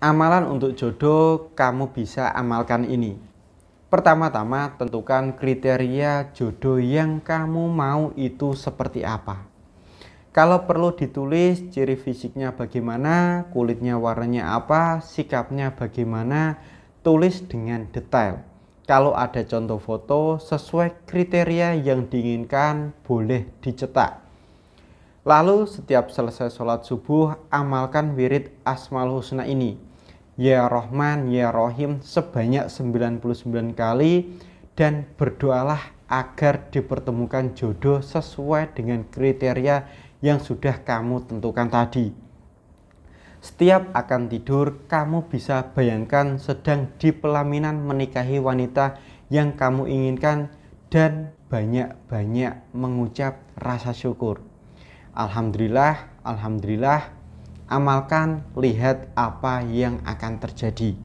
Amalan untuk jodoh, kamu bisa amalkan ini. Pertama-tama, tentukan kriteria jodoh yang kamu mau itu seperti apa. Kalau perlu ditulis ciri fisiknya bagaimana, kulitnya warnanya apa, sikapnya bagaimana, tulis dengan detail. Kalau ada contoh foto sesuai kriteria yang diinginkan, boleh dicetak. Lalu setiap selesai sholat subuh, amalkan wirid Asmal Husna ini Ya Rohman, Ya Rohim sebanyak 99 kali dan berdoalah agar dipertemukan jodoh sesuai dengan kriteria yang sudah kamu tentukan tadi. Setiap akan tidur, kamu bisa bayangkan sedang di pelaminan menikahi wanita yang kamu inginkan dan banyak-banyak mengucap rasa syukur. Alhamdulillah, alhamdulillah, amalkan, lihat apa yang akan terjadi.